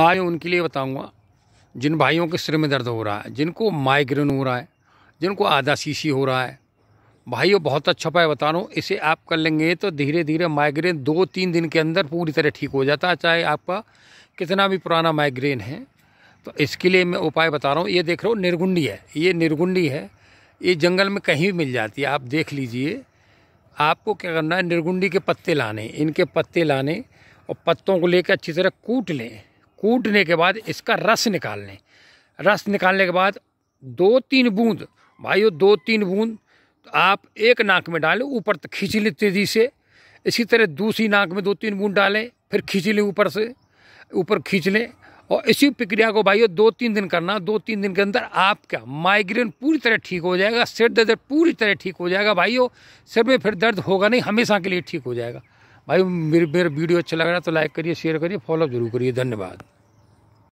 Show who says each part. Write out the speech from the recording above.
Speaker 1: आज उनके लिए बताऊंगा जिन भाइयों के सिर में दर्द हो रहा है जिनको माइग्रेन हो रहा है जिनको आधा शीशी हो रहा है भाइयों बहुत अच्छा पाए बता रहा हूँ इसे आप कर लेंगे तो धीरे धीरे माइग्रेन दो तीन दिन के अंदर पूरी तरह ठीक हो जाता है चाहे आपका कितना भी पुराना माइग्रेन है तो इसके लिए मैं उपाय बता रहा हूँ ये देख रहा हूँ निर्गुंडी है ये निर्गुंडी है ये जंगल में कहीं भी मिल जाती है आप देख लीजिए आपको क्या करना है निर्गुंडी के पत्ते लाने इनके पत्ते लाने और पत्तों को लेकर अच्छी तरह कूट लें कूटने के बाद इसका रस निकाल लें रस निकालने के बाद दो तीन बूंद भाइयों दो तीन बूंद तो आप एक नाक में डालें ऊपर तक तो खींच लें तेज़ी से इसी तरह दूसरी नाक में दो तीन बूंद डालें फिर खींच लें ऊपर से ऊपर खींच लें और इसी प्रक्रिया को भाइयों दो तीन दिन करना दो तीन दिन के अंदर आपका माइग्रेन पूरी तरह ठीक हो जाएगा सिर दर्द पूरी तरह ठीक हो जाएगा भाइयों सिर में फिर दर्द होगा नहीं हमेशा के लिए ठीक हो जाएगा भाई मेरे मेरा वीडियो अच्छा लग रहा है तो लाइक करिए शेयर करिए फॉलो जरूर करिए धन्यवाद